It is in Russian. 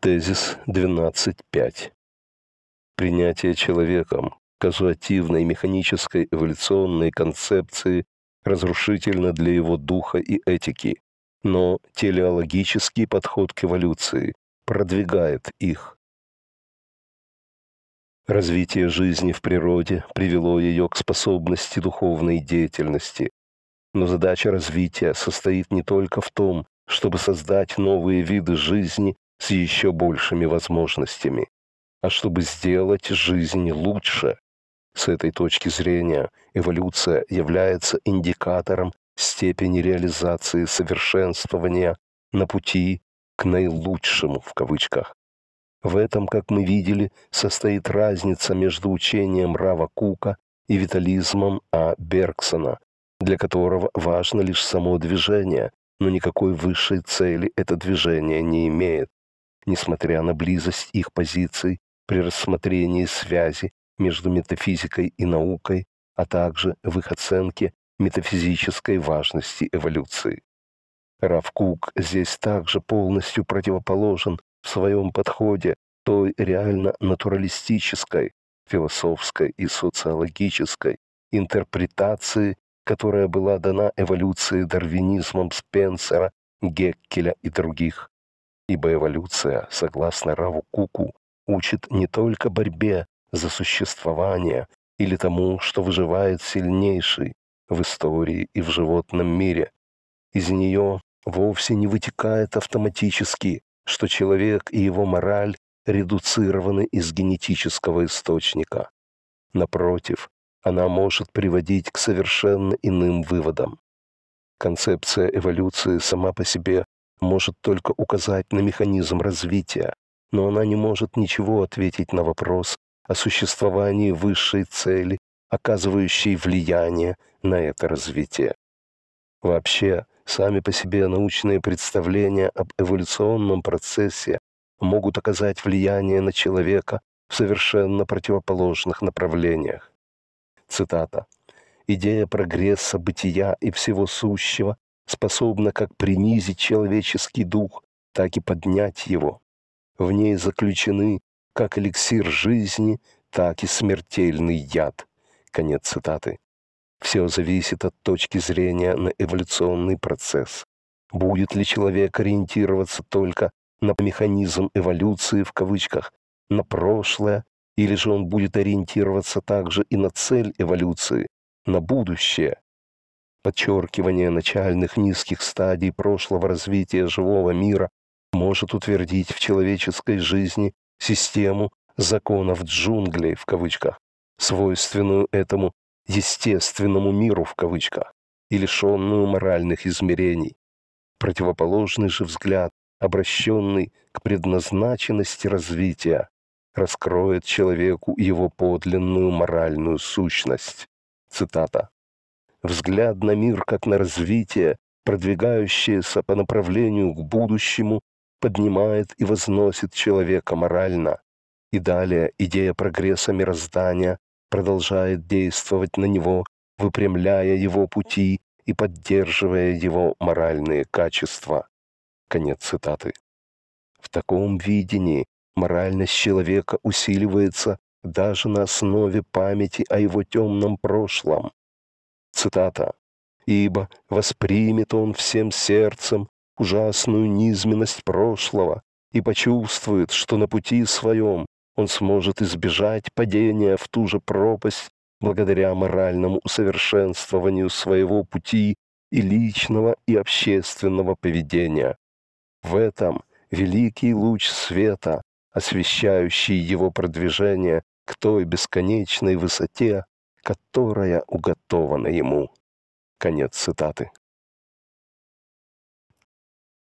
Тезис 12.5. Принятие человеком казуативной механической эволюционной концепции разрушительно для его духа и этики, но телеологический подход к эволюции продвигает их. Развитие жизни в природе привело ее к способности духовной деятельности, но задача развития состоит не только в том, чтобы создать новые виды жизни с еще большими возможностями, а чтобы сделать жизнь лучше. С этой точки зрения эволюция является индикатором степени реализации совершенствования на пути к наилучшему в кавычках. В этом, как мы видели, состоит разница между учением Рава Кука и витализмом А. Бергсона, для которого важно лишь само движение, но никакой высшей цели это движение не имеет несмотря на близость их позиций при рассмотрении связи между метафизикой и наукой, а также в их оценке метафизической важности эволюции. Рав Кук здесь также полностью противоположен в своем подходе той реально натуралистической, философской и социологической интерпретации, которая была дана эволюции дарвинизмом Спенсера, Геккеля и других, ибо эволюция, согласно Раву Куку, учит не только борьбе за существование или тому, что выживает сильнейший в истории и в животном мире. Из нее вовсе не вытекает автоматически, что человек и его мораль редуцированы из генетического источника. Напротив, она может приводить к совершенно иным выводам. Концепция эволюции сама по себе может только указать на механизм развития, но она не может ничего ответить на вопрос о существовании высшей цели, оказывающей влияние на это развитие. Вообще, сами по себе научные представления об эволюционном процессе могут оказать влияние на человека в совершенно противоположных направлениях. Цитата. «Идея прогресса бытия и всего сущего способна как принизить человеческий дух, так и поднять его. В ней заключены как эликсир жизни, так и смертельный яд. Конец цитаты. Все зависит от точки зрения на эволюционный процесс. Будет ли человек ориентироваться только на механизм эволюции в кавычках, на прошлое, или же он будет ориентироваться также и на цель эволюции, на будущее, подчеркивание начальных низких стадий прошлого развития живого мира может утвердить в человеческой жизни систему законов джунглей в кавычках, свойственную этому естественному миру в кавычках и лишенную моральных измерений. Противоположный же взгляд, обращенный к предназначенности развития, раскроет человеку его подлинную моральную сущность. Цитата взгляд на мир как на развитие, продвигающееся по направлению к будущему, поднимает и возносит человека морально. И далее идея прогресса мироздания продолжает действовать на него, выпрямляя его пути и поддерживая его моральные качества. Конец цитаты. В таком видении моральность человека усиливается даже на основе памяти о его темном прошлом, Цитата. «Ибо воспримет он всем сердцем ужасную низменность прошлого и почувствует, что на пути своем он сможет избежать падения в ту же пропасть благодаря моральному усовершенствованию своего пути и личного, и общественного поведения. В этом великий луч света, освещающий его продвижение к той бесконечной высоте, которая уготована ему». Конец цитаты.